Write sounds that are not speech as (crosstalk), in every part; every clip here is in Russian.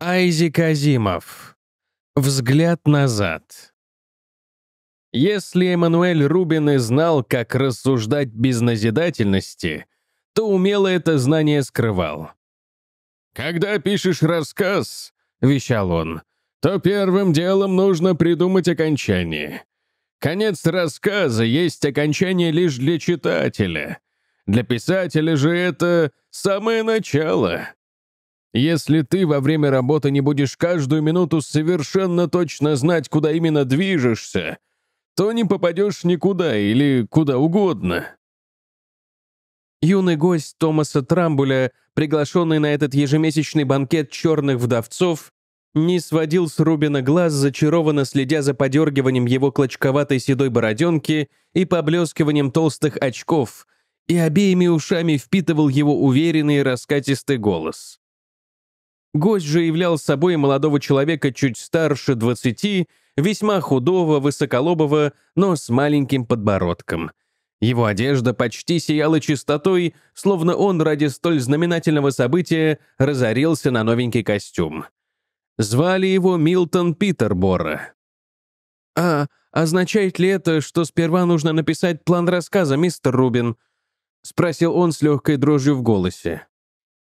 Айзек Азимов. Взгляд назад. Если Эммануэль Рубин и знал, как рассуждать без назидательности, то умело это знание скрывал. «Когда пишешь рассказ», — вещал он, — «то первым делом нужно придумать окончание. Конец рассказа есть окончание лишь для читателя. Для писателя же это самое начало. Если ты во время работы не будешь каждую минуту совершенно точно знать, куда именно движешься, то не попадешь никуда или куда угодно. Юный гость Томаса Трамбуля, приглашенный на этот ежемесячный банкет черных вдовцов, не сводил с Рубина глаз, зачарованно следя за подергиванием его клочковатой седой бороденки и поблескиванием толстых очков, и обеими ушами впитывал его уверенный раскатистый голос. Гость же являл собой молодого человека чуть старше 20, весьма худого, высоколобого, но с маленьким подбородком. Его одежда почти сияла чистотой, словно он ради столь знаменательного события разорился на новенький костюм. Звали его Милтон Питербора. «А означает ли это, что сперва нужно написать план рассказа, мистер Рубин?» — спросил он с легкой дрожью в голосе.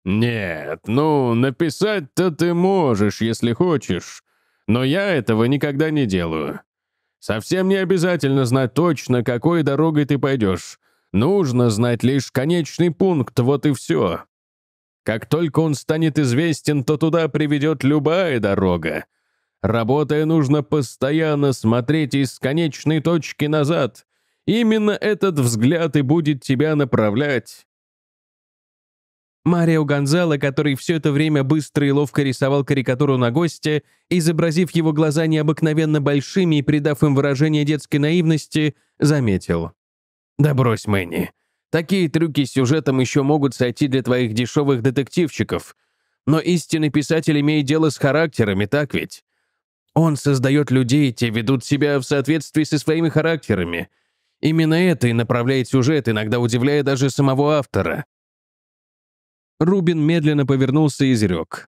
«Нет, ну, написать-то ты можешь, если хочешь, но я этого никогда не делаю. Совсем не обязательно знать точно, какой дорогой ты пойдешь. Нужно знать лишь конечный пункт, вот и все. Как только он станет известен, то туда приведет любая дорога. Работая, нужно постоянно смотреть из конечной точки назад. Именно этот взгляд и будет тебя направлять. Марио Гонзало, который все это время быстро и ловко рисовал карикатуру на гостя, изобразив его глаза необыкновенно большими и придав им выражение детской наивности, заметил. «Да брось, Мэнни. Такие трюки с сюжетом еще могут сойти для твоих дешевых детективчиков. Но истинный писатель имеет дело с характерами, так ведь? Он создает людей, те ведут себя в соответствии со своими характерами. Именно это и направляет сюжет, иногда удивляя даже самого автора». Рубин медленно повернулся и изрек.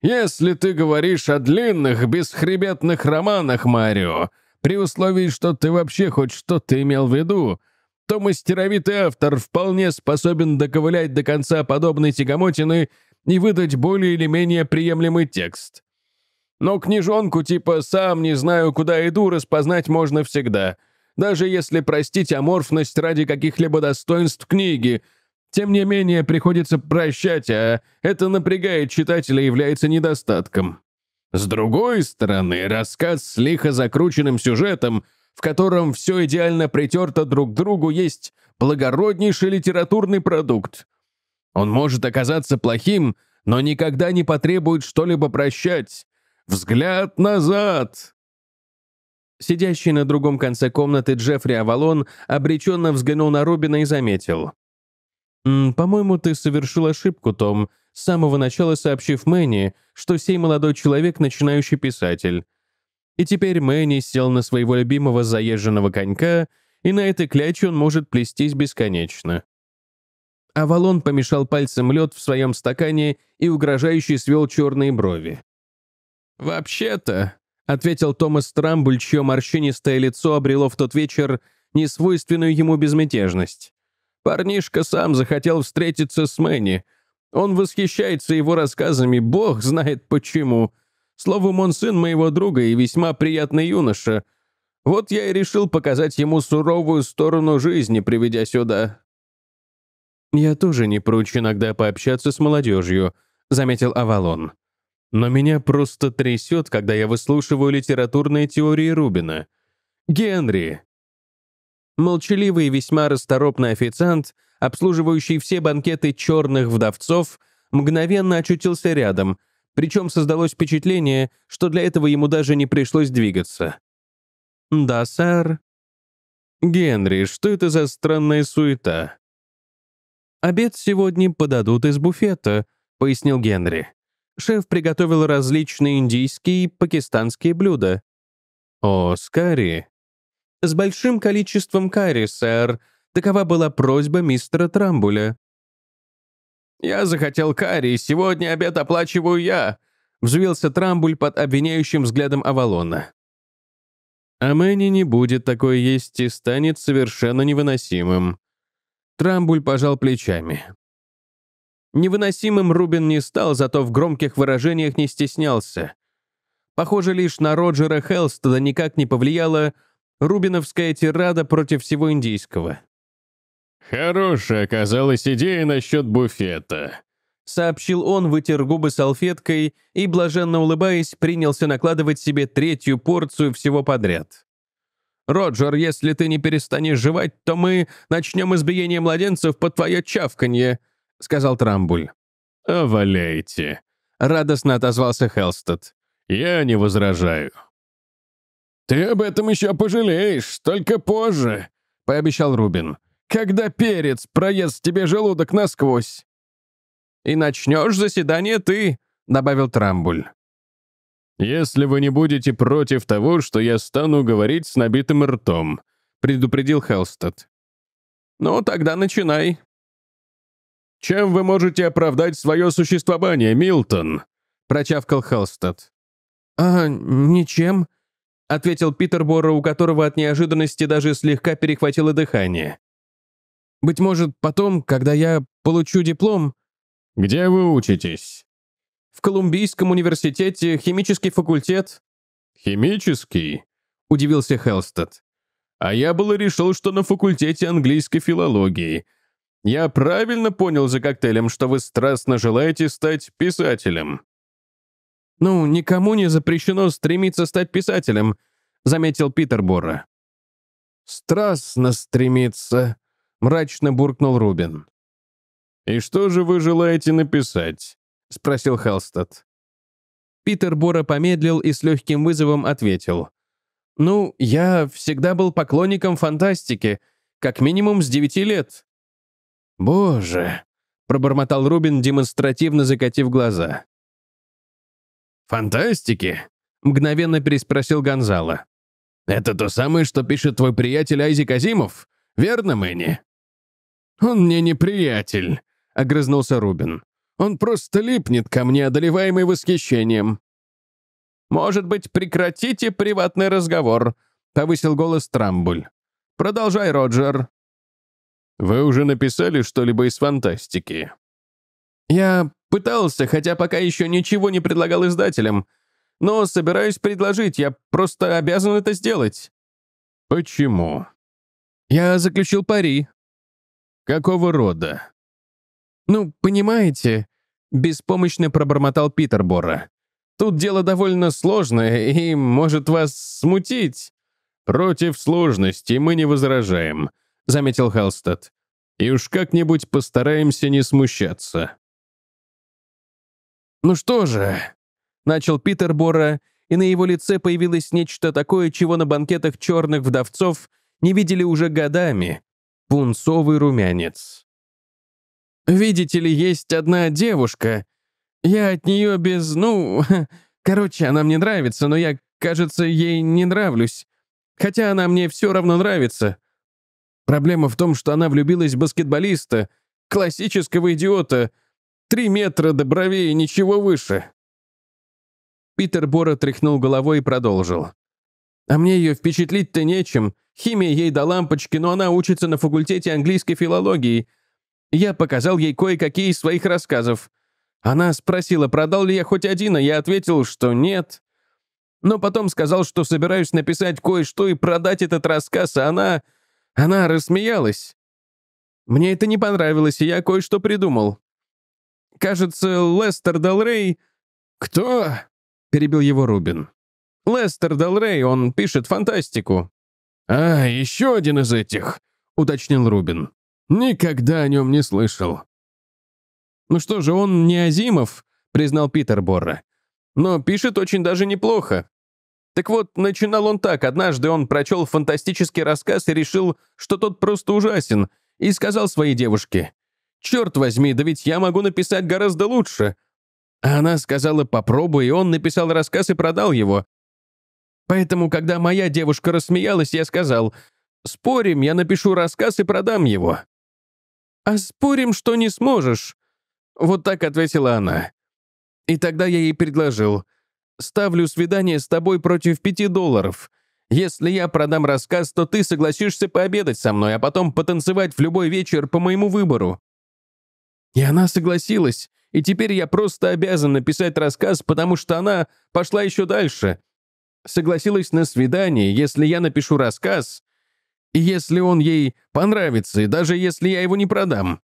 «Если ты говоришь о длинных, бесхребетных романах, Марио, при условии, что ты вообще хоть что-то имел в виду, то мастеровитый автор вполне способен доковылять до конца подобной тягомотины и выдать более или менее приемлемый текст. Но книжонку типа «сам не знаю, куда иду» распознать можно всегда, даже если простить аморфность ради каких-либо достоинств книги — тем не менее, приходится прощать, а это напрягает читателя и является недостатком. С другой стороны, рассказ с лихо закрученным сюжетом, в котором все идеально притерто друг к другу, есть благороднейший литературный продукт. Он может оказаться плохим, но никогда не потребует что-либо прощать. Взгляд назад! Сидящий на другом конце комнаты Джеффри Авалон обреченно взглянул на Рубина и заметил. «По-моему, ты совершил ошибку, Том, с самого начала сообщив Мэнни, что сей молодой человек — начинающий писатель». И теперь Мэнни сел на своего любимого заезженного конька, и на этой кляче он может плестись бесконечно. Авалон помешал пальцем лед в своем стакане и угрожающе свел черные брови. «Вообще-то», — ответил Томас Трамбуль, чье морщинистое лицо обрело в тот вечер несвойственную ему безмятежность. Парнишка сам захотел встретиться с Мэнни. Он восхищается его рассказами, бог знает почему. Словом, он сын моего друга и весьма приятный юноша. Вот я и решил показать ему суровую сторону жизни, приведя сюда». «Я тоже не прочь иногда пообщаться с молодежью», — заметил Авалон. «Но меня просто трясет, когда я выслушиваю литературные теории Рубина. Генри, молчаливый и весьма расторопный официант, обслуживающий все банкеты черных вдовцов, мгновенно очутился рядом, причем создалось впечатление, что для этого ему даже не пришлось двигаться. «Да, сэр». «Генри, что это за странная суета?» «Обед сегодня подадут из буфета», — пояснил Генри. Шеф приготовил различные индийские и пакистанские блюда. «О, Скари», с большим количеством карри, сэр. Такова была просьба мистера Трамбуля». «Я захотел карри, сегодня обед оплачиваю я», — взвился Трамбуль под обвиняющим взглядом Авалона. «А Мэнни не будет такой есть и станет совершенно невыносимым». Трамбуль пожал плечами. Невыносимым Рубин не стал, зато в громких выражениях не стеснялся. Похоже, лишь на Роджера Хелстеда никак не повлияло, Рубиновская тирада против всего индийского. «Хорошая оказалась идея насчет буфета», — сообщил он, вытер губы салфеткой и, блаженно улыбаясь, принялся накладывать себе третью порцию всего подряд. «Роджер, если ты не перестанешь жевать, то мы начнем избиение младенцев по твое чавканье», — сказал Трамбуль. «Валяйте», — радостно отозвался Хелстед. «Я не возражаю». «Ты об этом еще пожалеешь, только позже», — пообещал Рубин. «Когда перец проест тебе желудок насквозь». «И начнешь заседание ты», — добавил Трамбуль. «Если вы не будете против того, что я стану говорить с набитым ртом», — предупредил Хелстед. «Ну, тогда начинай». «Чем вы можете оправдать свое существование, Милтон?» — прочавкал Хелстед. «А, ничем», — ответил Питерборо, у которого от неожиданности даже слегка перехватило дыхание. «Быть может, потом, когда я получу диплом...» «Где вы учитесь?» «В Колумбийском университете, химический факультет». «Химический?» — удивился Хелстед. «А я было решил, что на факультете английской филологии. Я правильно понял за коктейлем, что вы страстно желаете стать писателем?» «Ну, никому не запрещено стремиться стать писателем», — заметил Питер Борра. «Страстно стремиться», — мрачно буркнул Рубин. «И что же вы желаете написать?» — спросил Хелстед. Питер Бора помедлил и с легким вызовом ответил. «Ну, я всегда был поклонником фантастики, как минимум с девяти лет». «Боже!» — пробормотал Рубин, демонстративно закатив глаза. «Фантастики?» — мгновенно переспросил Гонзало. «Это то самое, что пишет твой приятель Айзи Казимов, Верно, Мэнни?» «Он мне не приятель», — огрызнулся Рубин. «Он просто липнет ко мне, одолеваемый восхищением». «Может быть, прекратите приватный разговор», — повысил голос Трамбуль. «Продолжай, Роджер». «Вы уже написали что-либо из фантастики?» Я пытался, хотя пока еще ничего не предлагал издателям. Но собираюсь предложить, я просто обязан это сделать. Почему? Я заключил пари. Какого рода? Ну, понимаете, беспомощно пробормотал Питер Бора. Тут дело довольно сложное и может вас смутить. Против сложности мы не возражаем, заметил Халстед. И уж как-нибудь постараемся не смущаться. «Ну что же», — начал Питер Бора, и на его лице появилось нечто такое, чего на банкетах черных вдовцов не видели уже годами — пунцовый румянец. «Видите ли, есть одна девушка. Я от нее без... ну... (laughs) Короче, она мне нравится, но я, кажется, ей не нравлюсь. Хотя она мне все равно нравится. Проблема в том, что она влюбилась в баскетболиста, классического идиота — Три метра до бровей и ничего выше. Питер Бора тряхнул головой и продолжил. А мне ее впечатлить-то нечем. Химия ей до лампочки, но она учится на факультете английской филологии. Я показал ей кое-какие из своих рассказов. Она спросила, продал ли я хоть один, а я ответил, что нет. Но потом сказал, что собираюсь написать кое-что и продать этот рассказ, а она... Она рассмеялась. Мне это не понравилось, и я кое-что придумал. Кажется, Лестер Далрей. «Кто?» — перебил его Рубин. «Лестер Далрей, он пишет фантастику». «А, еще один из этих», — уточнил Рубин. «Никогда о нем не слышал». «Ну что же, он не Азимов», — признал Питер Борра. «Но пишет очень даже неплохо. Так вот, начинал он так. Однажды он прочел фантастический рассказ и решил, что тот просто ужасен, и сказал своей девушке, Черт возьми, да ведь я могу написать гораздо лучше. А она сказала «попробуй», и он написал рассказ и продал его. Поэтому, когда моя девушка рассмеялась, я сказал «Спорим, я напишу рассказ и продам его». «А спорим, что не сможешь?» Вот так ответила она. И тогда я ей предложил «Ставлю свидание с тобой против пяти долларов». Если я продам рассказ, то ты согласишься пообедать со мной, а потом потанцевать в любой вечер по моему выбору. И она согласилась. И теперь я просто обязан написать рассказ, потому что она пошла еще дальше. Согласилась на свидание, если я напишу рассказ, и если он ей понравится, и даже если я его не продам.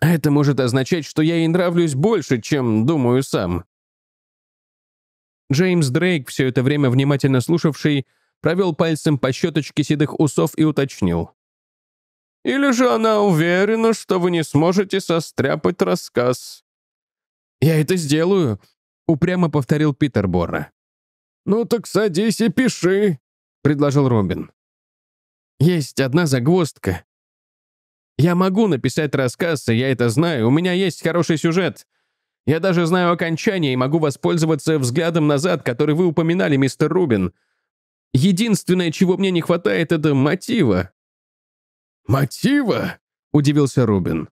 Это может означать, что я ей нравлюсь больше, чем думаю сам. Джеймс Дрейк, все это время внимательно слушавший, провел пальцем по щеточке седых усов и уточнил. Или же она уверена, что вы не сможете состряпать рассказ?» «Я это сделаю», — упрямо повторил Питер Борра. «Ну так садись и пиши», — предложил Робин. «Есть одна загвоздка. Я могу написать рассказ, и я это знаю. У меня есть хороший сюжет. Я даже знаю окончание и могу воспользоваться взглядом назад, который вы упоминали, мистер Рубин. Единственное, чего мне не хватает, это мотива. «Мотива?» — удивился Рубин.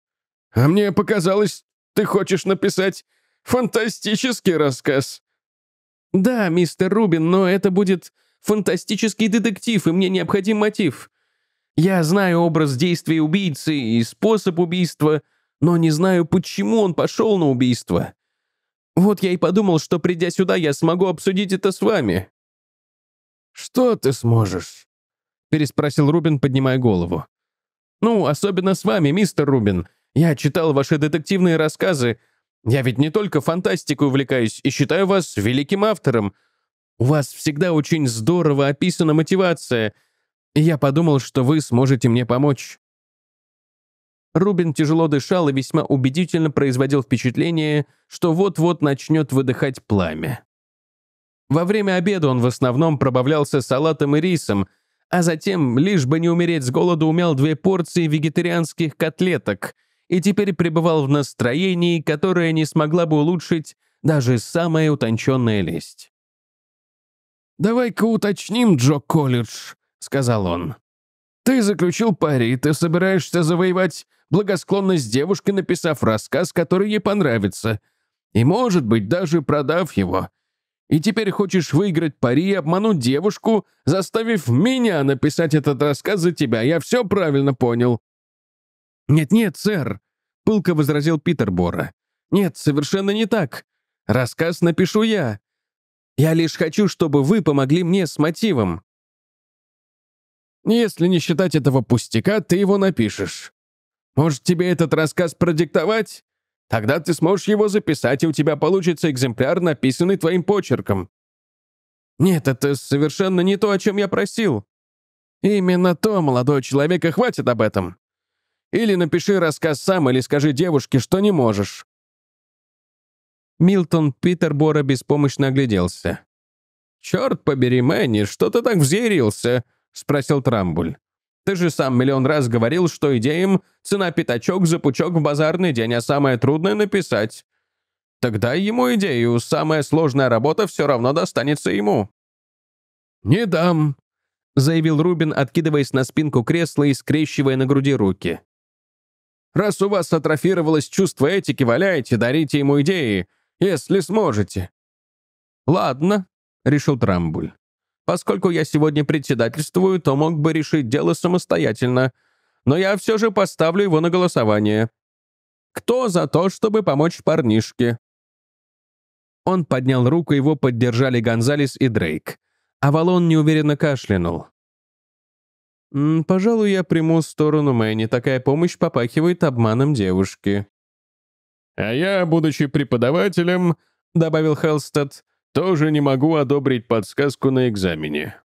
«А мне показалось, ты хочешь написать фантастический рассказ». «Да, мистер Рубин, но это будет фантастический детектив, и мне необходим мотив. Я знаю образ действий убийцы и способ убийства, но не знаю, почему он пошел на убийство. Вот я и подумал, что придя сюда, я смогу обсудить это с вами». «Что ты сможешь?» — переспросил Рубин, поднимая голову. Ну, особенно с вами, мистер Рубин. Я читал ваши детективные рассказы. Я ведь не только фантастикой увлекаюсь и считаю вас великим автором. У вас всегда очень здорово описана мотивация. И я подумал, что вы сможете мне помочь». Рубин тяжело дышал и весьма убедительно производил впечатление, что вот-вот начнет выдыхать пламя. Во время обеда он в основном пробавлялся салатом и рисом, а затем, лишь бы не умереть с голоду, умял две порции вегетарианских котлеток и теперь пребывал в настроении, которое не смогла бы улучшить даже самая утонченная лесть. «Давай-ка уточним, Джо Колледж», — сказал он. «Ты заключил пари, ты собираешься завоевать благосклонность девушки, написав рассказ, который ей понравится, и, может быть, даже продав его. И теперь хочешь выиграть пари и обмануть девушку, заставив меня написать этот рассказ за тебя. Я все правильно понял». «Нет-нет, сэр», — пылко возразил Питер Бора. «Нет, совершенно не так. Рассказ напишу я. Я лишь хочу, чтобы вы помогли мне с мотивом». «Если не считать этого пустяка, ты его напишешь. Может, тебе этот рассказ продиктовать?» Тогда ты сможешь его записать, и у тебя получится экземпляр, написанный твоим почерком». «Нет, это совершенно не то, о чем я просил». «Именно то, молодой человек, и хватит об этом. Или напиши рассказ сам, или скажи девушке, что не можешь». Милтон Питербора беспомощно огляделся. «Черт побери, Мэнни, что ты так взъярился?» — спросил Трамбуль. Ты же сам миллион раз говорил, что идеям цена пятачок за пучок в базарный день, а самое трудное — написать. Тогда ему идею, самая сложная работа все равно достанется ему». «Не дам», — заявил Рубин, откидываясь на спинку кресла и скрещивая на груди руки. «Раз у вас атрофировалось чувство этики, валяйте, дарите ему идеи, если сможете». «Ладно», — решил Трамбуль. Поскольку я сегодня председательствую, то мог бы решить дело самостоятельно. Но я все же поставлю его на голосование. Кто за то, чтобы помочь парнишке?» Он поднял руку, его поддержали Гонзалес и Дрейк. Авалон неуверенно кашлянул. «Пожалуй, я приму сторону Мэнни. Такая помощь попахивает обманом девушки». «А я, будучи преподавателем», — добавил Хелстед, тоже не могу одобрить подсказку на экзамене.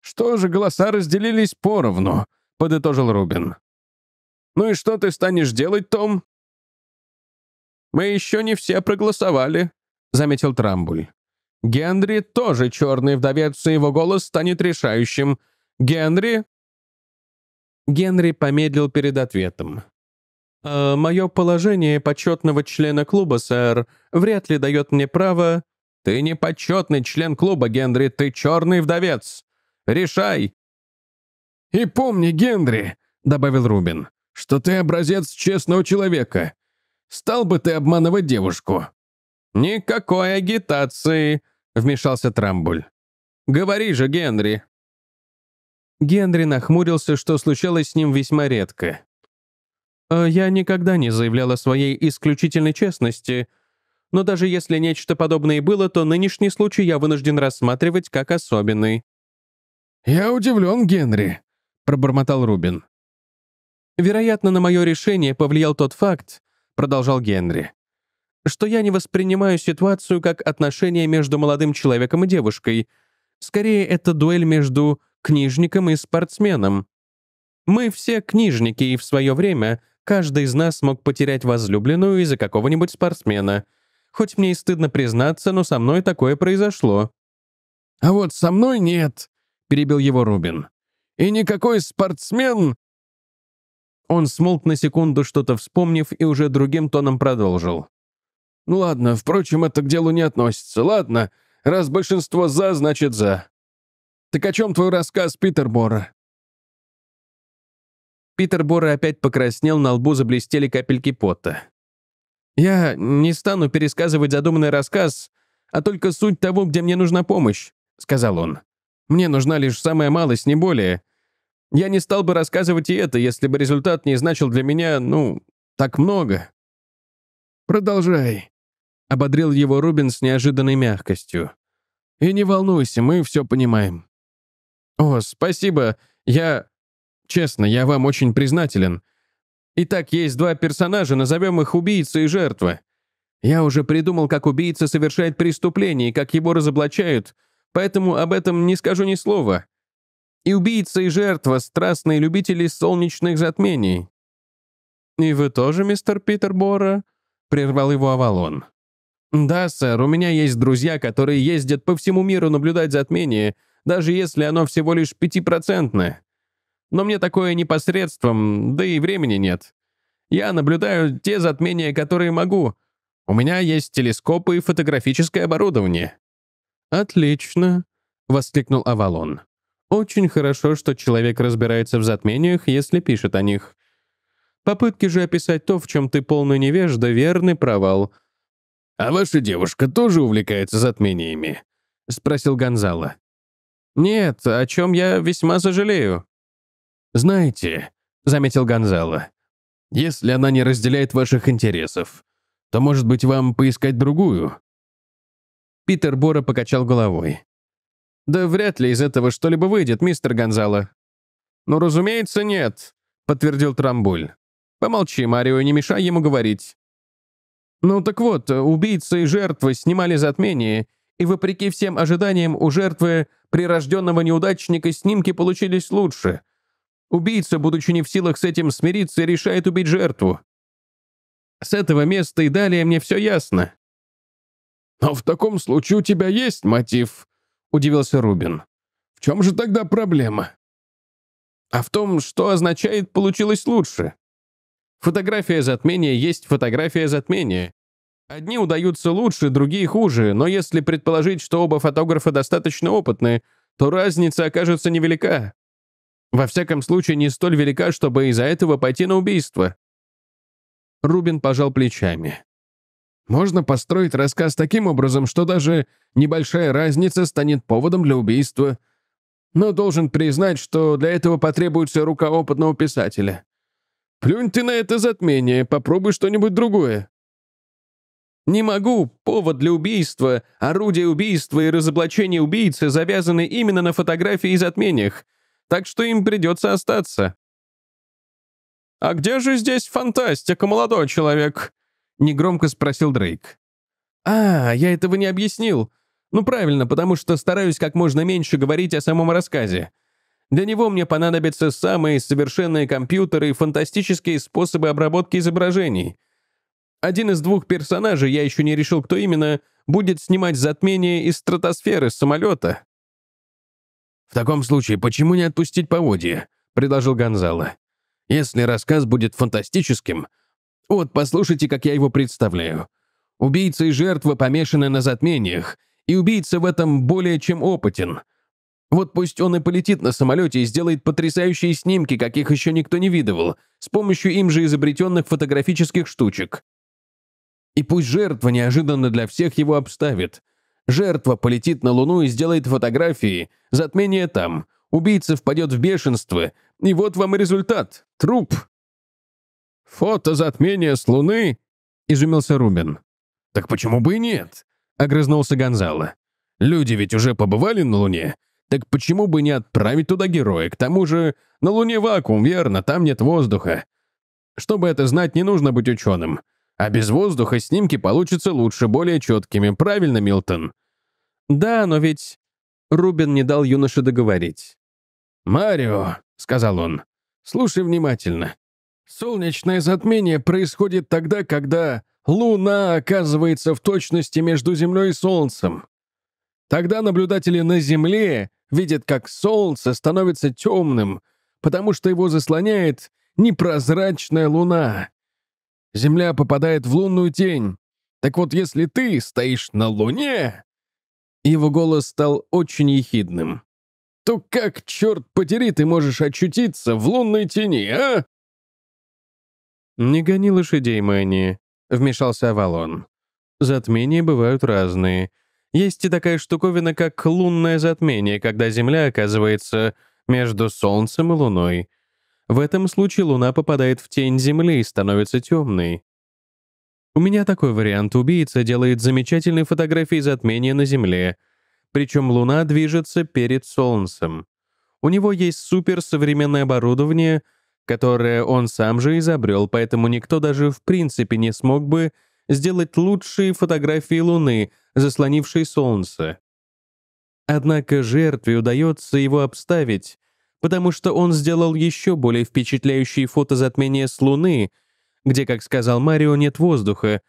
«Что же, голоса разделились поровну», — подытожил Рубин. «Ну и что ты станешь делать, Том?» «Мы еще не все проголосовали», — заметил Трамбуль. «Генри тоже черный вдовец, и его голос станет решающим. Генри...» Генри помедлил перед ответом. «Э, «Мое положение почетного члена клуба, сэр, вряд ли дает мне право...» Ты не почетный член клуба, Генри, ты черный вдовец. Решай!» «И помни, Генри», — добавил Рубин, — «что ты образец честного человека. Стал бы ты обманывать девушку». «Никакой агитации», — вмешался Трамбуль. «Говори же, Генри». Генри нахмурился, что случалось с ним весьма редко. «Э, «Я никогда не заявлял о своей исключительной честности», но даже если нечто подобное и было, то нынешний случай я вынужден рассматривать как особенный». «Я удивлен, Генри», — пробормотал Рубин. «Вероятно, на мое решение повлиял тот факт», — продолжал Генри, «что я не воспринимаю ситуацию как отношение между молодым человеком и девушкой. Скорее, это дуэль между книжником и спортсменом. Мы все книжники, и в свое время каждый из нас мог потерять возлюбленную из-за какого-нибудь спортсмена — Хоть мне и стыдно признаться, но со мной такое произошло». «А вот со мной нет», — перебил его Рубин. «И никакой спортсмен...» Он смолк на секунду, что-то вспомнив, и уже другим тоном продолжил. «Ну ладно, впрочем, это к делу не относится. Ладно, раз большинство «за», значит «за». Так о чем твой рассказ, Питер Бора?» Питер Бора опять покраснел, на лбу заблестели капельки пота. Я не стану пересказывать задуманный рассказ, а только суть того, где мне нужна помощь», — сказал он. «Мне нужна лишь самая малость, не более. Я не стал бы рассказывать и это, если бы результат не значил для меня, ну, так много». «Продолжай», — ободрил его Рубин с неожиданной мягкостью. «И не волнуйся, мы все понимаем». «О, спасибо, я...» «Честно, я вам очень признателен», Итак, есть два персонажа, назовем их убийца и жертва. Я уже придумал, как убийца совершает преступление и как его разоблачают, поэтому об этом не скажу ни слова. И убийца, и жертва — страстные любители солнечных затмений». «И вы тоже, мистер Питер Бора?» — прервал его Авалон. «Да, сэр, у меня есть друзья, которые ездят по всему миру наблюдать затмение, даже если оно всего лишь пятипроцентное. Но мне такое непосредством, да и времени нет. Я наблюдаю те затмения, которые могу. У меня есть телескопы и фотографическое оборудование». «Отлично», — воскликнул Авалон. «Очень хорошо, что человек разбирается в затмениях, если пишет о них. Попытки же описать то, в чем ты полный невежда, верный провал». «А ваша девушка тоже увлекается затмениями?» — спросил Гонзало. «Нет, о чем я весьма сожалею», «Знаете», — заметил Гонзало, — «если она не разделяет ваших интересов, то, может быть, вам поискать другую?» Питер Бора покачал головой. «Да вряд ли из этого что-либо выйдет, мистер Гонзало». «Ну, разумеется, нет», — подтвердил Трамбуль. «Помолчи, Марио, не мешай ему говорить». Ну так вот, убийцы и жертвы снимали затмение, и вопреки всем ожиданиям у жертвы прирожденного неудачника снимки получились лучше, Убийца, будучи не в силах с этим смириться, решает убить жертву. С этого места и далее мне все ясно». «Но в таком случае у тебя есть мотив», — удивился Рубин. «В чем же тогда проблема?» «А в том, что означает «получилось лучше». Фотография затмения есть фотография затмения. Одни удаются лучше, другие хуже, но если предположить, что оба фотографа достаточно опытны, то разница окажется невелика. Во всяком случае, не столь велика, чтобы из-за этого пойти на убийство. Рубин пожал плечами. Можно построить рассказ таким образом, что даже небольшая разница станет поводом для убийства. Но должен признать, что для этого потребуется рука опытного писателя. Плюнь ты на это затмение, попробуй что-нибудь другое. Не могу. Повод для убийства, орудие убийства и разоблачение убийцы завязаны именно на фотографии и затмениях так что им придется остаться. «А где же здесь фантастика, молодой человек?» — негромко спросил Дрейк. «А, я этого не объяснил. Ну, правильно, потому что стараюсь как можно меньше говорить о самом рассказе. Для него мне понадобятся самые совершенные компьютеры и фантастические способы обработки изображений. Один из двух персонажей, я еще не решил, кто именно, будет снимать затмение из стратосферы самолета. «В таком случае, почему не отпустить поводья?» — предложил Гонзало. «Если рассказ будет фантастическим... Вот, послушайте, как я его представляю. Убийца и жертва помешаны на затмениях, и убийца в этом более чем опытен. Вот пусть он и полетит на самолете и сделает потрясающие снимки, каких еще никто не видывал, с помощью им же изобретенных фотографических штучек. И пусть жертва неожиданно для всех его обставит — Жертва полетит на Луну и сделает фотографии, затмение там, убийца впадет в бешенство, и вот вам и результат — труп. «Фото затмения с Луны?» — изумился Рубин. «Так почему бы и нет?» — огрызнулся Гонзало. «Люди ведь уже побывали на Луне, так почему бы не отправить туда героя? К тому же на Луне вакуум, верно, там нет воздуха. Чтобы это знать, не нужно быть ученым. А без воздуха снимки получатся лучше, более четкими. Правильно, Милтон? Да, но ведь... Рубин не дал юноше договорить. «Марио», — сказал он, — «слушай внимательно. Солнечное затмение происходит тогда, когда Луна оказывается в точности между Землей и Солнцем. Тогда наблюдатели на Земле видят, как Солнце становится темным, потому что его заслоняет непрозрачная Луна. Земля попадает в лунную тень. Так вот, если ты стоишь на Луне...» Его голос стал очень ехидным. «То как, черт подери, ты можешь очутиться в лунной тени, а?» «Не гони лошадей, Мэнни», — вмешался Авалон. «Затмения бывают разные. Есть и такая штуковина, как лунное затмение, когда Земля оказывается между Солнцем и Луной. В этом случае Луна попадает в тень Земли и становится темной. У меня такой вариант. Убийца делает замечательные фотографии затмения на Земле, причем Луна движется перед Солнцем. У него есть суперсовременное оборудование, которое он сам же изобрел, поэтому никто даже в принципе не смог бы сделать лучшие фотографии Луны, заслонившей Солнце. Однако жертве удается его обставить, потому что он сделал еще более впечатляющие фото затмения с Луны, где, как сказал Марио, нет воздуха,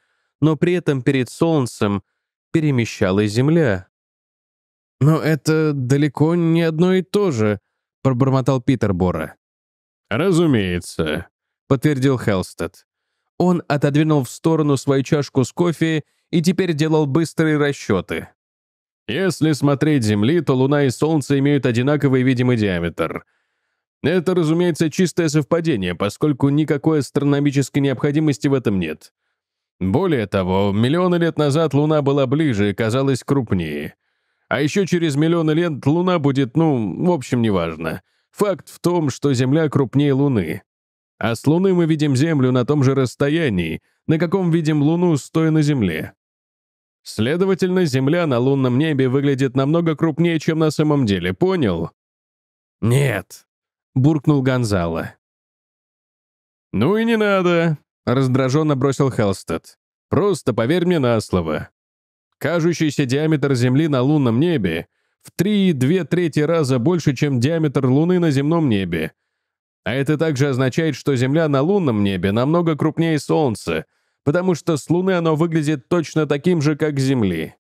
но при этом перед Солнцем перемещалась Земля. «Но это далеко не одно и то же», — пробормотал Питер Бора. «Разумеется», — подтвердил Хелстед. Он отодвинул в сторону свою чашку с кофе и теперь делал быстрые расчеты. Если смотреть Земли, то Луна и Солнце имеют одинаковый видимый диаметр. Это, разумеется, чистое совпадение, поскольку никакой астрономической необходимости в этом нет. Более того, миллионы лет назад Луна была ближе и казалась крупнее. А еще через миллионы лет Луна будет, ну, в общем, неважно. Факт в том, что Земля крупнее Луны. А с Луны мы видим Землю на том же расстоянии, на каком видим Луну, стоя на Земле. Следовательно, Земля на лунном небе выглядит намного крупнее, чем на самом деле, понял? «Нет», — буркнул Гонзало. «Ну и не надо», — раздраженно бросил Хелстед. «Просто поверь мне на слово. Кажущийся диаметр Земли на лунном небе в 3,2 трети раза больше, чем диаметр Луны на земном небе. А это также означает, что Земля на лунном небе намного крупнее Солнца — потому что с Луны оно выглядит точно таким же, как с Земли.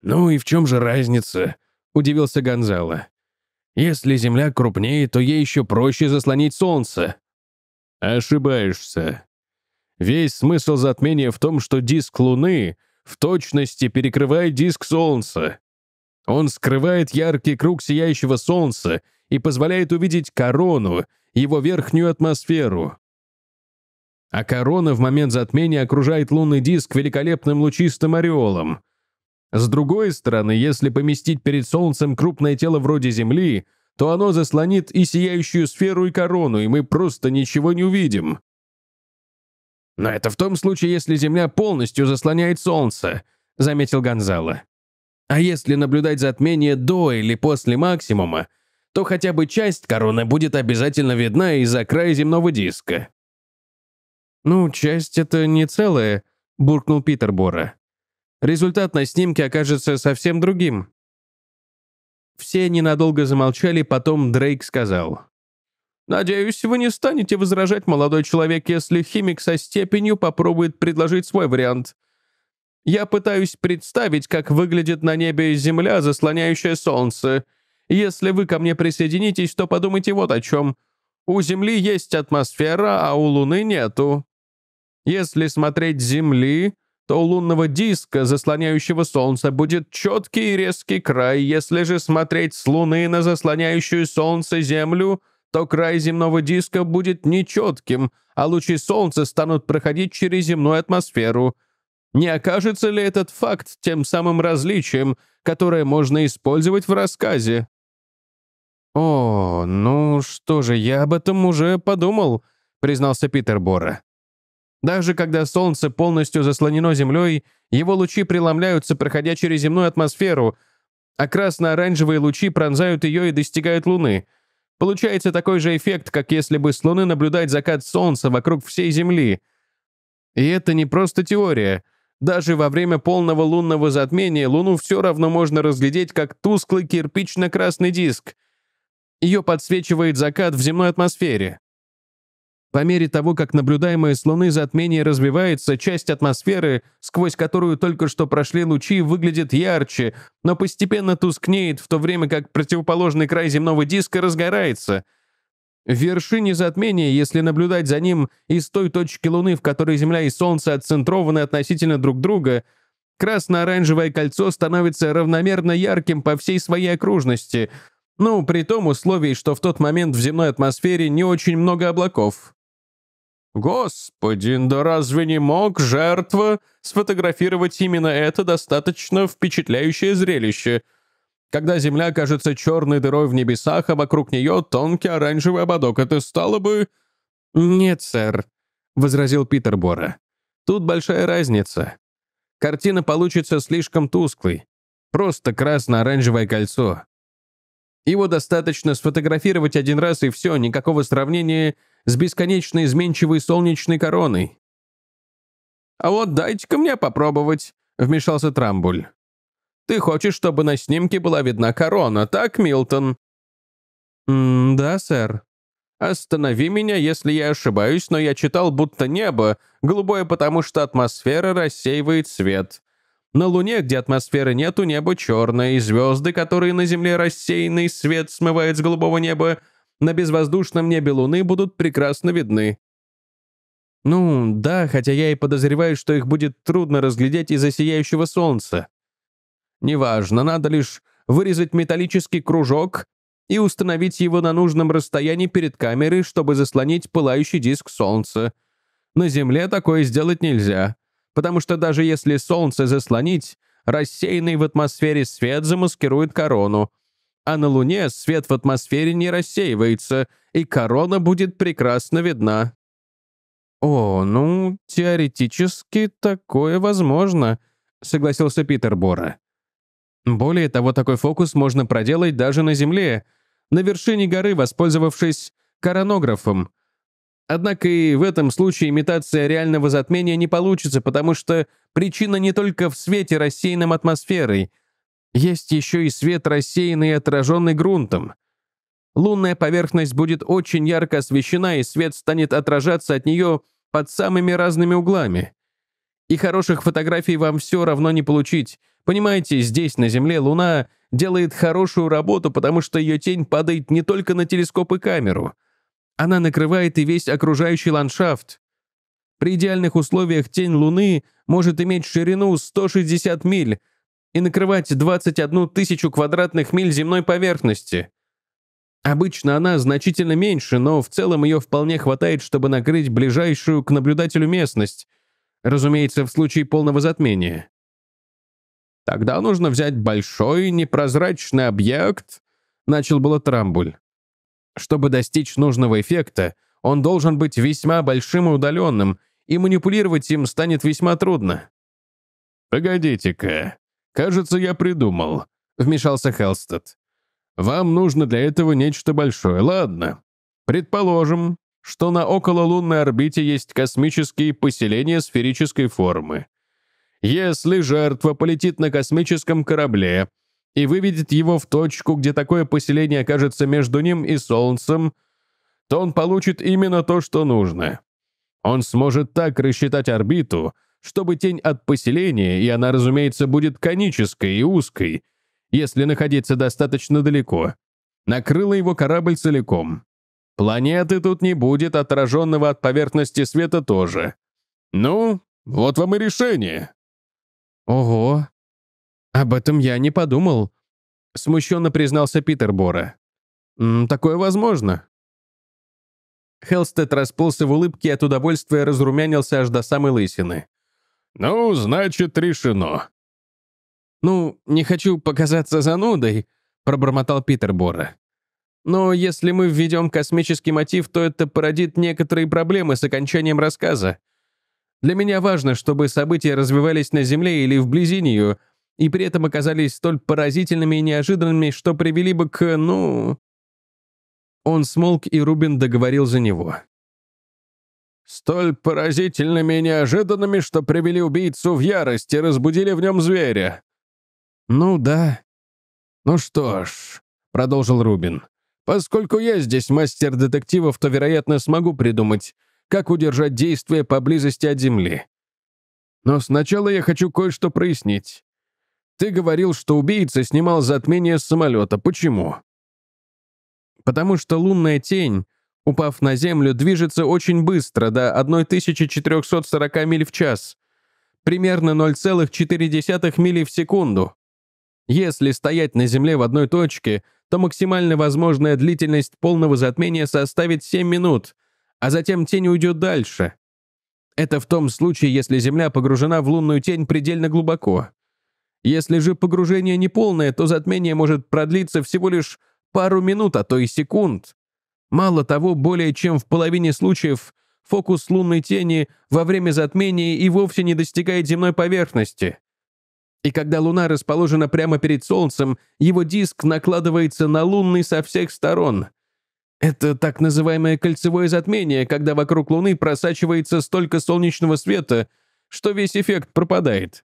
«Ну и в чем же разница?» — удивился Гонзало. «Если Земля крупнее, то ей еще проще заслонить Солнце». «Ошибаешься. Весь смысл затмения в том, что диск Луны в точности перекрывает диск Солнца. Он скрывает яркий круг сияющего Солнца и позволяет увидеть корону, его верхнюю атмосферу а корона в момент затмения окружает лунный диск великолепным лучистым ореолом. С другой стороны, если поместить перед Солнцем крупное тело вроде Земли, то оно заслонит и сияющую сферу, и корону, и мы просто ничего не увидим. «Но это в том случае, если Земля полностью заслоняет Солнце», — заметил Гонзало. «А если наблюдать затмение до или после максимума, то хотя бы часть короны будет обязательно видна из-за края земного диска». «Ну, часть — это не целая, буркнул Питер Бора. «Результат на снимке окажется совсем другим». Все ненадолго замолчали, потом Дрейк сказал. «Надеюсь, вы не станете возражать, молодой человек, если химик со степенью попробует предложить свой вариант. Я пытаюсь представить, как выглядит на небе Земля, заслоняющая Солнце. Если вы ко мне присоединитесь, то подумайте вот о чем. У Земли есть атмосфера, а у Луны нету. Если смотреть Земли, то у лунного диска, заслоняющего Солнце, будет четкий и резкий край. Если же смотреть с Луны на заслоняющую Солнце Землю, то край земного диска будет нечетким, а лучи Солнца станут проходить через земную атмосферу. Не окажется ли этот факт тем самым различием, которое можно использовать в рассказе? «О, ну что же, я об этом уже подумал», — признался Питер Бора. Даже когда Солнце полностью заслонено землей, его лучи преломляются, проходя через земную атмосферу, а красно-оранжевые лучи пронзают ее и достигают Луны. Получается такой же эффект, как если бы с Луны наблюдать закат Солнца вокруг всей Земли. И это не просто теория. Даже во время полного лунного затмения Луну все равно можно разглядеть как тусклый кирпично-красный диск. Ее подсвечивает закат в земной атмосфере. По мере того, как наблюдаемое с Луны затмение развивается, часть атмосферы, сквозь которую только что прошли лучи, выглядит ярче, но постепенно тускнеет, в то время как противоположный край земного диска разгорается. В вершине затмения, если наблюдать за ним из той точки Луны, в которой Земля и Солнце отцентрованы относительно друг друга, красно-оранжевое кольцо становится равномерно ярким по всей своей окружности, ну, при том условии, что в тот момент в земной атмосфере не очень много облаков. Господи, да разве не мог жертва сфотографировать именно это достаточно впечатляющее зрелище? Когда Земля кажется черной дырой в небесах, а вокруг нее тонкий оранжевый ободок, это стало бы... «Нет, сэр», — возразил Питер Бора. «Тут большая разница. Картина получится слишком тусклой. Просто красно-оранжевое кольцо. Его достаточно сфотографировать один раз, и все, никакого сравнения с бесконечно изменчивой солнечной короной. «А вот дайте-ка мне попробовать», — вмешался Трамбуль. «Ты хочешь, чтобы на снимке была видна корона, так, Милтон?» М «Да, сэр». «Останови меня, если я ошибаюсь, но я читал, будто небо, голубое, потому что атмосфера рассеивает свет. На Луне, где атмосферы нету, небо черное, и звезды, которые на Земле рассеянный свет смывает с голубого неба, — на безвоздушном небе Луны будут прекрасно видны. Ну, да, хотя я и подозреваю, что их будет трудно разглядеть из-за сияющего солнца. Неважно, надо лишь вырезать металлический кружок и установить его на нужном расстоянии перед камерой, чтобы заслонить пылающий диск солнца. На Земле такое сделать нельзя, потому что даже если солнце заслонить, рассеянный в атмосфере свет замаскирует корону, а на Луне свет в атмосфере не рассеивается, и корона будет прекрасно видна. «О, ну, теоретически такое возможно», — согласился Питер Бора. «Более того, такой фокус можно проделать даже на Земле, на вершине горы, воспользовавшись коронографом. Однако и в этом случае имитация реального затмения не получится, потому что причина не только в свете рассеянном атмосферой — есть еще и свет, рассеянный и отраженный грунтом. Лунная поверхность будет очень ярко освещена, и свет станет отражаться от нее под самыми разными углами. И хороших фотографий вам все равно не получить. Понимаете, здесь, на Земле, Луна делает хорошую работу, потому что ее тень падает не только на телескоп и камеру. Она накрывает и весь окружающий ландшафт. При идеальных условиях тень Луны может иметь ширину 160 миль, и накрывать 21 тысячу квадратных миль земной поверхности. Обычно она значительно меньше, но в целом ее вполне хватает, чтобы накрыть ближайшую к наблюдателю местность, разумеется, в случае полного затмения. «Тогда нужно взять большой непрозрачный объект», — начал было Трамбуль. Чтобы достичь нужного эффекта, он должен быть весьма большим и удаленным, и манипулировать им станет весьма трудно. «Погодите-ка», «Кажется, я придумал», — вмешался Хелстед. «Вам нужно для этого нечто большое, ладно. Предположим, что на окололунной орбите есть космические поселения сферической формы. Если жертва полетит на космическом корабле и выведет его в точку, где такое поселение окажется между ним и Солнцем, то он получит именно то, что нужно. Он сможет так рассчитать орбиту, чтобы тень от поселения, и она, разумеется, будет конической и узкой, если находиться достаточно далеко, накрыла его корабль целиком. Планеты тут не будет, отраженного от поверхности света тоже. Ну, вот вам и решение. Ого. Об этом я не подумал, смущенно признался Питер Бора. такое возможно. Хелстед расплылся в улыбке и от удовольствия разрумянился аж до самой лысины. «Ну, значит, решено». «Ну, не хочу показаться занудой», — пробормотал Питер Бора. «Но если мы введем космический мотив, то это породит некоторые проблемы с окончанием рассказа. Для меня важно, чтобы события развивались на Земле или вблизи нее, и при этом оказались столь поразительными и неожиданными, что привели бы к, ну...» Он смолк, и Рубин договорил за него столь поразительными и неожиданными, что привели убийцу в ярость и разбудили в нем зверя. Ну да. Ну что ж, продолжил Рубин. Поскольку я здесь мастер детективов, то, вероятно, смогу придумать, как удержать действие поблизости от земли. Но сначала я хочу кое-что прояснить. Ты говорил, что убийца снимал затмение с самолета. Почему? Потому что лунная тень упав на землю, движется очень быстро, до 1440 миль в час, примерно 0,4 мили в секунду. Если стоять на Земле в одной точке, то максимально возможная длительность полного затмения составит 7 минут, а затем тень уйдет дальше. Это в том случае, если Земля погружена в лунную тень предельно глубоко. Если же погружение неполное, то затмение может продлиться всего лишь пару минут, а то и секунд. Мало того, более чем в половине случаев фокус лунной тени во время затмения и вовсе не достигает земной поверхности. И когда Луна расположена прямо перед Солнцем, его диск накладывается на лунный со всех сторон. Это так называемое кольцевое затмение, когда вокруг Луны просачивается столько солнечного света, что весь эффект пропадает.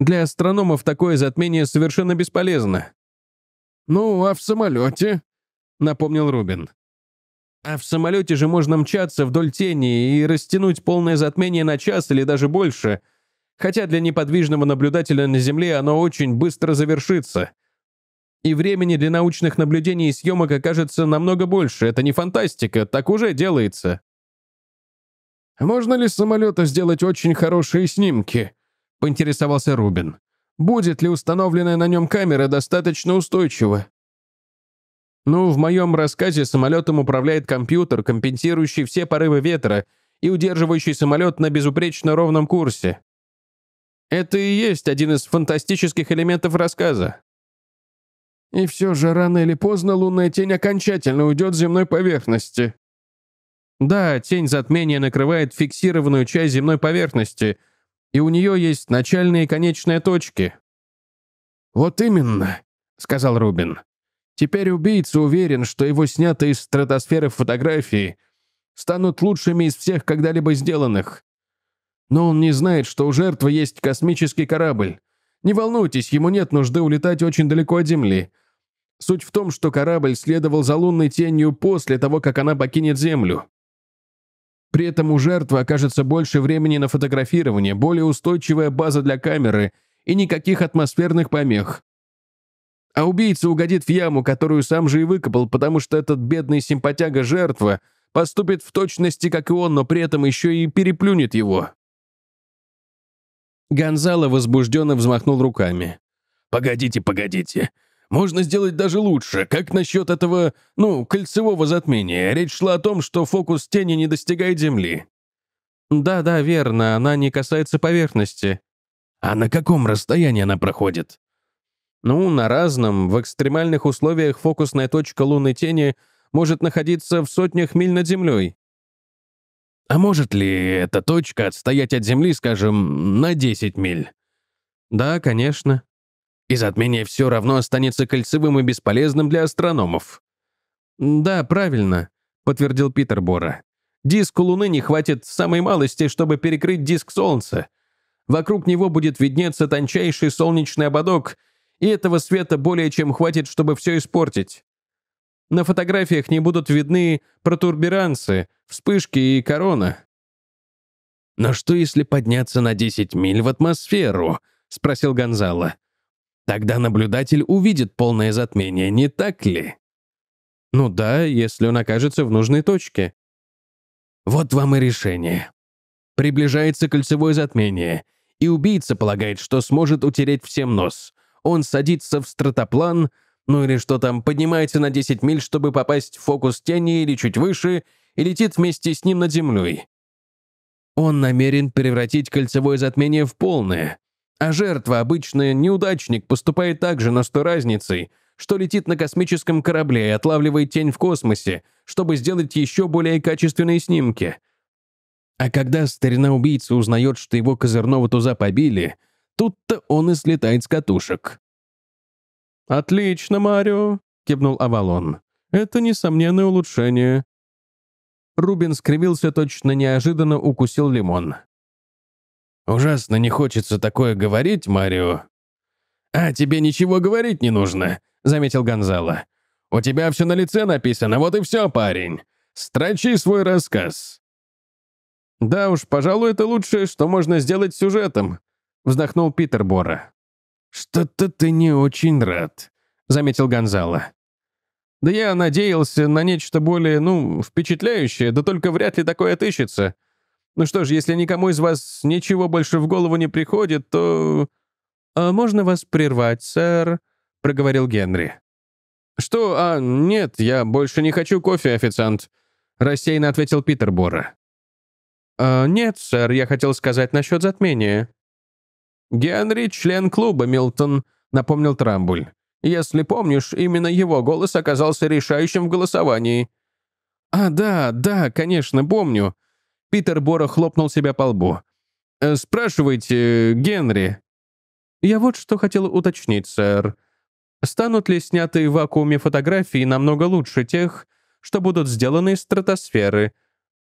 Для астрономов такое затмение совершенно бесполезно. «Ну, а в самолете?» — напомнил Рубин. А в самолете же можно мчаться вдоль тени и растянуть полное затмение на час или даже больше. Хотя для неподвижного наблюдателя на Земле оно очень быстро завершится. И времени для научных наблюдений и съемок окажется намного больше. Это не фантастика, так уже делается. «Можно ли с самолета сделать очень хорошие снимки?» — поинтересовался Рубин. «Будет ли установленная на нем камера достаточно устойчива?» Ну, в моем рассказе самолетом управляет компьютер, компенсирующий все порывы ветра и удерживающий самолет на безупречно ровном курсе. Это и есть один из фантастических элементов рассказа. И все же рано или поздно лунная тень окончательно уйдет с земной поверхности. Да, тень затмения накрывает фиксированную часть земной поверхности, и у нее есть начальные и конечные точки. «Вот именно», — сказал Рубин. Теперь убийца уверен, что его снятые из стратосферы фотографии станут лучшими из всех когда-либо сделанных. Но он не знает, что у жертвы есть космический корабль. Не волнуйтесь, ему нет нужды улетать очень далеко от Земли. Суть в том, что корабль следовал за лунной тенью после того, как она покинет Землю. При этом у жертвы окажется больше времени на фотографирование, более устойчивая база для камеры и никаких атмосферных помех. А убийца угодит в яму, которую сам же и выкопал, потому что этот бедный симпатяга-жертва поступит в точности, как и он, но при этом еще и переплюнет его. Гонзало возбужденно взмахнул руками. «Погодите, погодите. Можно сделать даже лучше. Как насчет этого, ну, кольцевого затмения? Речь шла о том, что фокус тени не достигает Земли». «Да-да, верно. Она не касается поверхности». «А на каком расстоянии она проходит?» Ну, на разном, в экстремальных условиях фокусная точка лунной тени может находиться в сотнях миль над Землей. А может ли эта точка отстоять от Земли, скажем, на 10 миль? Да, конечно. И затмение все равно останется кольцевым и бесполезным для астрономов. Да, правильно, подтвердил Питер Бора. Диску Луны не хватит самой малости, чтобы перекрыть диск Солнца. Вокруг него будет виднеться тончайший солнечный ободок — и этого света более чем хватит, чтобы все испортить. На фотографиях не будут видны протурберанцы, вспышки и корона. «Но что, если подняться на 10 миль в атмосферу?» — спросил Гонзало. «Тогда наблюдатель увидит полное затмение, не так ли?» «Ну да, если он окажется в нужной точке». «Вот вам и решение. Приближается кольцевое затмение, и убийца полагает, что сможет утереть всем нос он садится в стратоплан, ну или что там, поднимается на 10 миль, чтобы попасть в фокус тени или чуть выше, и летит вместе с ним над землей. Он намерен превратить кольцевое затмение в полное, а жертва, обычная неудачник, поступает так же, но с той разницей, что летит на космическом корабле и отлавливает тень в космосе, чтобы сделать еще более качественные снимки. А когда старина-убийца узнает, что его козырного туза побили — Тут-то он и слетает с катушек. «Отлично, Марио!» — кивнул Авалон. «Это несомненное улучшение». Рубин скривился, точно неожиданно укусил лимон. «Ужасно не хочется такое говорить, Марио». «А тебе ничего говорить не нужно», — заметил Гонзало. «У тебя все на лице написано, вот и все, парень. Строчи свой рассказ». «Да уж, пожалуй, это лучшее, что можно сделать сюжетом», Вздохнул Питер Бора. «Что-то ты не очень рад», — заметил Гонзало. «Да я надеялся на нечто более, ну, впечатляющее, да только вряд ли такое отыщется. Ну что ж, если никому из вас ничего больше в голову не приходит, то...» «А можно вас прервать, сэр?» — проговорил Генри. «Что? А, нет, я больше не хочу кофе, официант», — рассеянно ответил Питер Бора. «А, «Нет, сэр, я хотел сказать насчет затмения». «Генри — член клуба, Милтон», — напомнил Трамбуль. «Если помнишь, именно его голос оказался решающим в голосовании». «А, да, да, конечно, помню». Питер Бора хлопнул себя по лбу. «Э, «Спрашивайте, Генри». «Я вот что хотел уточнить, сэр. Станут ли снятые в вакууме фотографии намного лучше тех, что будут сделаны из стратосферы?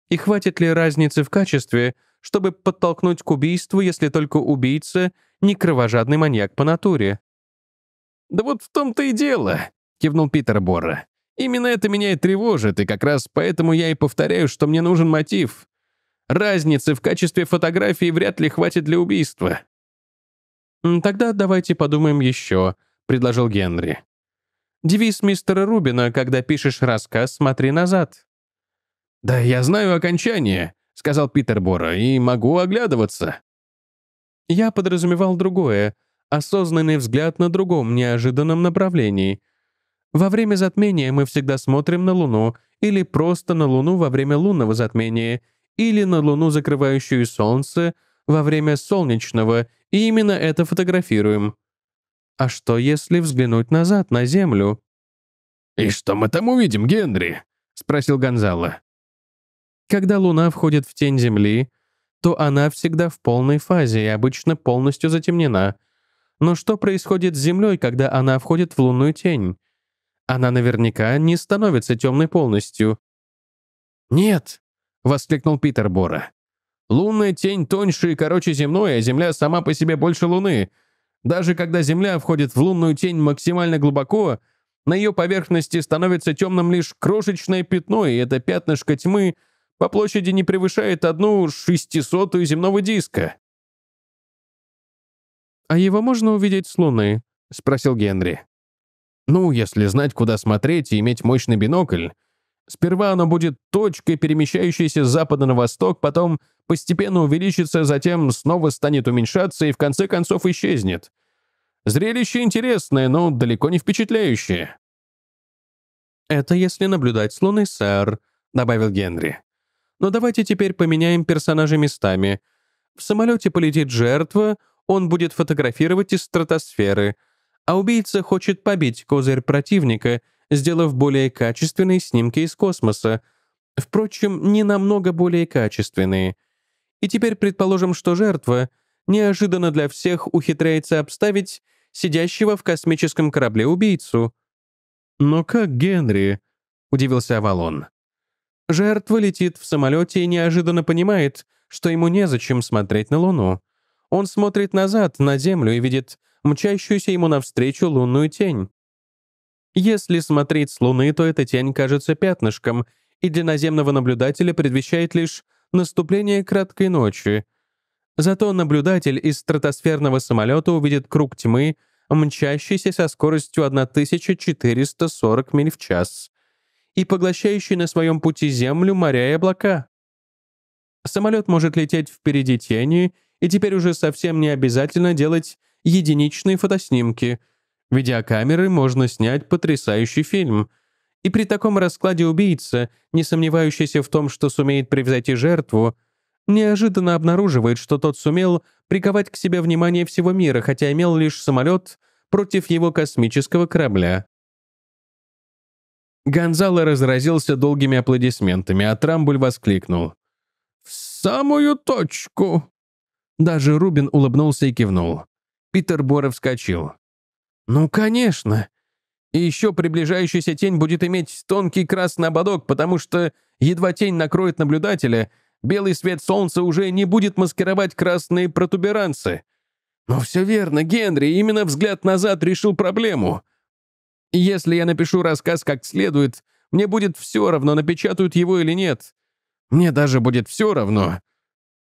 И хватит ли разницы в качестве, чтобы подтолкнуть к убийству, если только убийца не кровожадный маньяк по натуре. «Да вот в том-то и дело», — кивнул Питер Борра. «Именно это меня и тревожит, и как раз поэтому я и повторяю, что мне нужен мотив. Разницы в качестве фотографии вряд ли хватит для убийства». «Тогда давайте подумаем еще», — предложил Генри. «Девиз мистера Рубина, когда пишешь рассказ, смотри назад». «Да я знаю окончание», — сказал Питер Бора, — «и могу оглядываться». Я подразумевал другое, осознанный взгляд на другом неожиданном направлении. Во время затмения мы всегда смотрим на Луну или просто на Луну во время лунного затмения, или на Луну, закрывающую Солнце, во время солнечного, и именно это фотографируем. А что, если взглянуть назад на Землю? «И что мы там увидим, Генри?» — спросил Гонзало. Когда Луна входит в тень Земли, то она всегда в полной фазе и обычно полностью затемнена. Но что происходит с Землей, когда она входит в лунную тень? Она наверняка не становится темной полностью. «Нет!» — воскликнул Питер Бора. «Лунная тень тоньше и короче земной, а Земля сама по себе больше Луны. Даже когда Земля входит в лунную тень максимально глубоко, на ее поверхности становится темным лишь крошечное пятно, и это пятнышко тьмы — по площади не превышает одну шестисотую земного диска. «А его можно увидеть с Луны?» — спросил Генри. «Ну, если знать, куда смотреть и иметь мощный бинокль. Сперва оно будет точкой, перемещающейся с запада на восток, потом постепенно увеличится, затем снова станет уменьшаться и в конце концов исчезнет. Зрелище интересное, но далеко не впечатляющее». «Это если наблюдать с Луны, сэр», — добавил Генри. Но давайте теперь поменяем персонажи местами. В самолете полетит жертва, он будет фотографировать из стратосферы, а убийца хочет побить козырь противника, сделав более качественные снимки из космоса. Впрочем, не намного более качественные. И теперь предположим, что жертва неожиданно для всех ухитряется обставить сидящего в космическом корабле убийцу. «Но как Генри?» — удивился Авалон. Жертва летит в самолете и неожиданно понимает, что ему незачем смотреть на Луну. Он смотрит назад, на Землю, и видит мчащуюся ему навстречу лунную тень. Если смотреть с Луны, то эта тень кажется пятнышком, и для наземного наблюдателя предвещает лишь наступление краткой ночи. Зато наблюдатель из стратосферного самолета увидит круг тьмы, мчащийся со скоростью 1440 миль в час и поглощающий на своем пути землю, моря и облака. Самолет может лететь впереди тени, и теперь уже совсем не обязательно делать единичные фотоснимки. Видеокамеры можно снять потрясающий фильм. И при таком раскладе убийца, не сомневающийся в том, что сумеет превзойти жертву, неожиданно обнаруживает, что тот сумел приковать к себе внимание всего мира, хотя имел лишь самолет против его космического корабля. Гонзало разразился долгими аплодисментами, а Трамбуль воскликнул. «В самую точку!» Даже Рубин улыбнулся и кивнул. Питер Боров вскочил. «Ну, конечно!» И еще приближающаяся тень будет иметь тонкий красный ободок, потому что едва тень накроет наблюдателя, белый свет солнца уже не будет маскировать красные протуберанцы. Но все верно, Генри, именно взгляд назад решил проблему. Если я напишу рассказ как следует, мне будет все равно, напечатают его или нет. Мне даже будет все равно».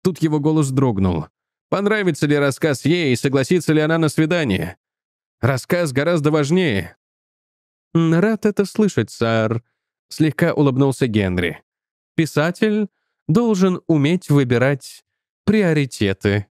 Тут его голос дрогнул. Понравится ли рассказ ей и согласится ли она на свидание? Рассказ гораздо важнее. «Рад это слышать, сэр», — слегка улыбнулся Генри. «Писатель должен уметь выбирать приоритеты».